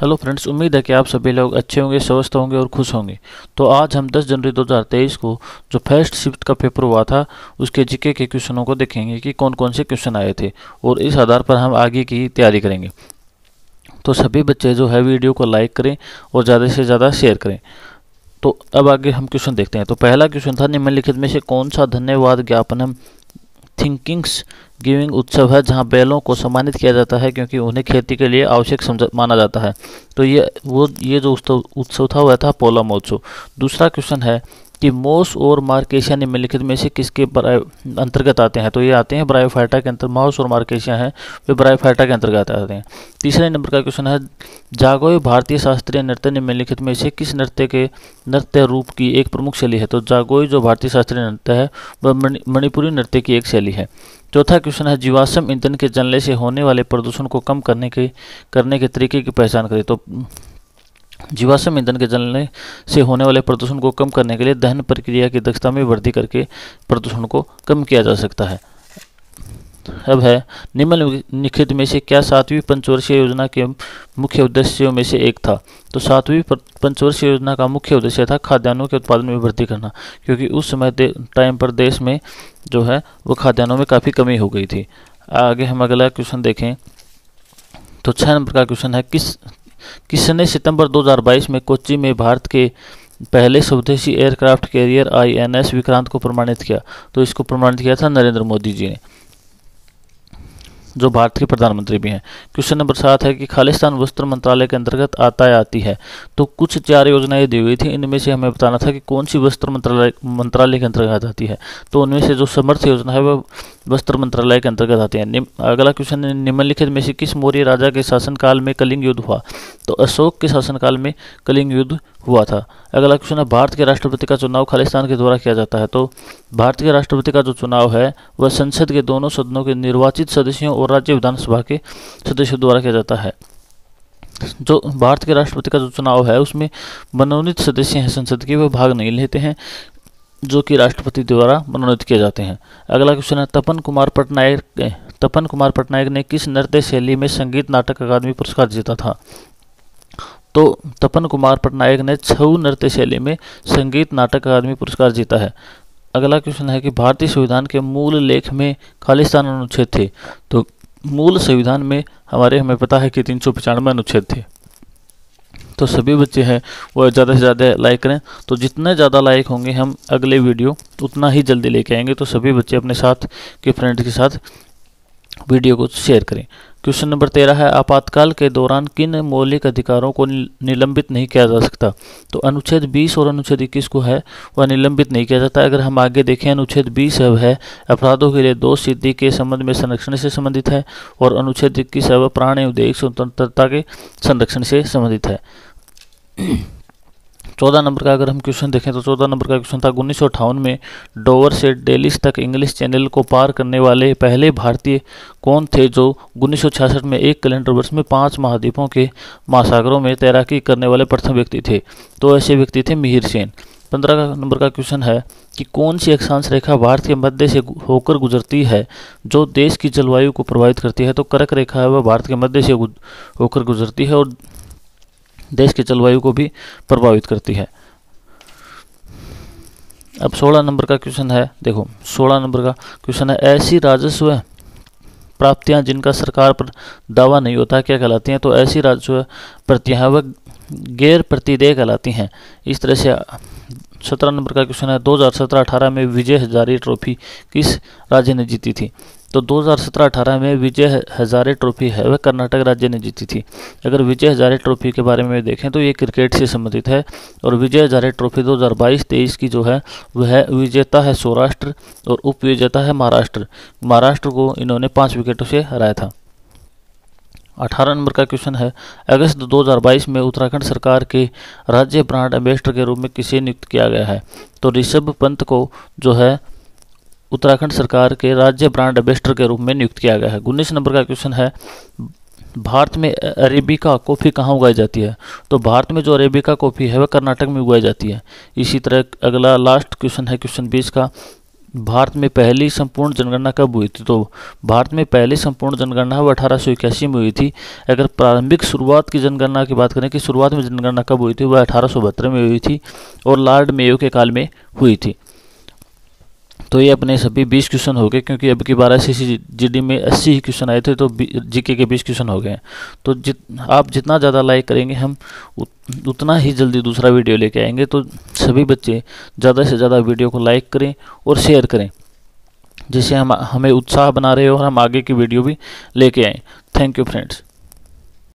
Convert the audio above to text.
hello friends उम्मीद है कि आप सभी लोग अच्छे होंगे स्वस्थ होंगे और खुश होंगे तो आज हम 10 जनवरी 2023 को जो फर्स्ट शिफ्ट का पेपर हुआ था उसके जीके के क्वेश्चनों को देखेंगे कि कौन कौन से क्वेश्चन आए थे और इस आधार पर हम आगे की तैयारी करेंगे तो सभी बच्चे जो है वीडियो को लाइक करें और ज़्यादा से ज़्यादा शेयर करें तो अब आगे हम क्वेश्चन देखते हैं तो पहला क्वेश्चन था निम्नलिखित में से कौन सा धन्यवाद ज्ञापन हम थिंकिंग्स गिविंग उत्सव है जहां बैलों को सम्मानित किया जाता है क्योंकि उन्हें खेती के लिए आवश्यक समझा माना जाता है तो ये वो ये जो उत्सव उत्सव था वह था पोला महोत्सव दूसरा क्वेश्चन है कि मोस और मार्केशिया निम्नलिखित में से किसके अंतर्गत आते हैं तो ये आते हैं ब्रायोफाइटा के अंतर मॉस और मार्केशिया हैं वे ब्रायोफाइटा के अंतर्गत आते हैं तीसरे नंबर का क्वेश्चन है जागोई भारतीय शास्त्रीय नृत्य निम्नलिखित में से किस नृत्य के नृत्य रूप की एक प्रमुख शैली है तो जागोई जो भारतीय शास्त्रीय नृत्य है वह मणिपुरी नृत्य की एक शैली है चौथा क्वेश्चन है जीवाश्म ईंधन के जलने से होने वाले प्रदूषण को कम करने के करने के तरीके की पहचान करें तो जीवाश्म ईंधन के जलने से होने वाले प्रदूषण को कम करने के लिए दहन प्रक्रिया की दक्षता में वृद्धि करके प्रदूषण को कम किया जा सकता है अब है निम्नलिखित में से क्या सातवीं पंचवर्षीय योजना के मुख्य उद्देश्यों में से एक था तो सातवीं पंचवर्षीय योजना का मुख्य उद्देश्य था खाद्यान्नों के उत्पादन में वृद्धि करना क्योंकि उस समय टाइम पर देश में जो है वो खाद्यान्नों में काफ़ी कमी हो गई थी आगे हम अगला क्वेश्चन देखें तो छः नंबर का क्वेश्चन है किस किसने सितंबर 2022 में कोच्चि में भारत के पहले स्वदेशी एयरक्राफ्ट कैरियर आईएनएस विक्रांत को प्रमाणित किया तो इसको प्रमाणित किया था नरेंद्र मोदी जी ने जो भारत के प्रधानमंत्री भी हैं क्वेश्चन नंबर सात है कि खालिस्तान वस्त्र मंत्रालय के अंतर्गत आता या आती है तो कुछ चार योजनाएं दी हुई थी इनमें से हमें बताना था कि कौन सी वस्त्र मंत्रालय मंत्रालय के अंतर्गत आती है तो उनमें से जो समर्थ योजना है वह वस्त्र मंत्रालय के अंतर्गत आते हैं अगला क्वेश्चन है निम्नलिखित में से किस मौर्य राजा के शासनकाल में कलिंग युद्ध हुआ तो अशोक के शासनकाल में कलिंग युद्ध हुआ था अगला क्वेश्चन है भारत के राष्ट्रपति का चुनाव खालिस्तान के द्वारा किया जाता है तो भारत के राष्ट्रपति का जो चुनाव है वह संसद के दोनों सदनों के निर्वाचित सदस्यों और राज्य विधानसभा के सदस्यों द्वारा किया जाता है जो भारत के राष्ट्रपति का जो चुनाव है उसमें मनोनीत सदस्य हैं संसद के वह भाग नहीं लेते हैं जो कि राष्ट्रपति द्वारा मनोनीत किए जाते हैं अगला क्वेश्चन है तपन कुमार पटनायक तपन कुमार पटनायक ने किस नृत्य शैली में संगीत नाटक अकादमी पुरस्कार जीता था तो तपन कुमार पटनायक ने छऊ नृत्य शैली में संगीत नाटक अकादमी पुरस्कार जीता है अगला क्वेश्चन है कि भारतीय संविधान के मूल लेख में खालिस्तान अनुच्छेद थे तो मूल संविधान में हमारे हमें पता है कि तीन अनुच्छेद थे तो सभी बच्चे हैं वो ज़्यादा से ज़्यादा लाइक करें तो जितने ज़्यादा लाइक होंगे हम अगले वीडियो तो उतना ही जल्दी लेके आएंगे तो सभी बच्चे अपने साथ के फ्रेंड्स के साथ वीडियो को शेयर करें क्वेश्चन नंबर तेरह है आपातकाल के दौरान किन मौलिक अधिकारों को निलंबित नहीं किया जा सकता तो अनुच्छेद 20 और अनुच्छेद 21 को है वह निलंबित नहीं किया जाता अगर हम आगे देखें अनुच्छेद 20 अब है अपराधों के लिए दोष सिद्धि के संबंध में संरक्षण से संबंधित है और अनुच्छेद इक्कीस अब प्राण उद्योग स्वतंत्रता के संरक्षण से संबंधित है चौदह नंबर का अगर हम क्वेश्चन देखें तो चौदह नंबर का क्वेश्चन था उन्नीस में डोवर से डेलिस तक इंग्लिश चैनल को पार करने वाले पहले भारतीय कौन थे जो उन्नीस में एक कैलेंडर वर्ष में पाँच महाद्वीपों के महासागरों में तैराकी करने वाले प्रथम व्यक्ति थे तो ऐसे व्यक्ति थे मिहिर सेन पंद्रह नंबर का क्वेश्चन है कि कौन सी अक्षांश रेखा भारत के मध्य से होकर गुजरती है जो देश की जलवायु को प्रभावित करती है तो करक रेखा है वह भारत के मध्य से होकर गुजरती है और देश के जलवायु को भी प्रभावित करती है अब 16 नंबर का क्वेश्चन है देखो 16 नंबर का क्वेश्चन है ऐसी राजस्व प्राप्तियां जिनका सरकार पर दावा नहीं होता क्या कहलाती हैं तो ऐसी राजस्व प्रतियां वह गैर प्रतिदेय कहलाती हैं इस तरह से सत्रह नंबर का क्वेश्चन है 2017-18 में विजय हजारी ट्रॉफी किस राज्य ने जीती थी तो 2017-18 में विजय हज़ारे ट्रॉफी है वह कर्नाटक राज्य ने जीती थी अगर विजय हज़ारे ट्रॉफी के बारे में देखें तो ये क्रिकेट से संबंधित है और विजय हज़ारे ट्रॉफी 2022-23 की जो है वह विजेता है सौराष्ट्र और उप विजेता है महाराष्ट्र महाराष्ट्र को इन्होंने पाँच विकेटों से हराया था अठारह नंबर का क्वेश्चन है अगस्त 2022 में उत्तराखंड सरकार के राज्य ब्रांड एम्बेसडर के रूप में किसे नियुक्त किया गया है तो ऋषभ पंत को जो है उत्तराखंड सरकार के राज्य ब्रांड एम्बेसडर के रूप में नियुक्त किया गया है उन्नीस नंबर का क्वेश्चन है भारत में अरेबिका कॉफ़ी कहाँ उगाई जाती है तो भारत में जो अरेबिका कॉफ़ी है वह कर्नाटक में उगाई जाती है इसी तरह अगला लास्ट क्वेश्चन है क्वेश्चन बीस का भारत में पहली संपूर्ण जनगणना कब हुई थी तो भारत में पहली संपूर्ण जनगणना वह अठारह सौ इक्यासी में हुई थी अगर प्रारंभिक शुरुआत की जनगणना की बात करें कि शुरुआत में जनगणना कब हुई थी वह अठारह सौ बहत्तर में हुई थी और लॉर्ड मेयो के काल में हुई थी तो ये अपने सभी बीस क्वेश्चन हो गए क्योंकि अब की बारह सी सी में अस्सी ही क्वेश्चन आए थे तो जीके के बीस क्वेश्चन हो गए हैं तो जित आप जितना ज़्यादा लाइक करेंगे हम उत, उतना ही जल्दी दूसरा वीडियो लेके आएंगे तो सभी बच्चे ज़्यादा से ज़्यादा वीडियो को लाइक करें और शेयर करें जिससे हम हमें उत्साह बना रहे और हम आगे की वीडियो भी लेके आएँ थैंक यू फ्रेंड्स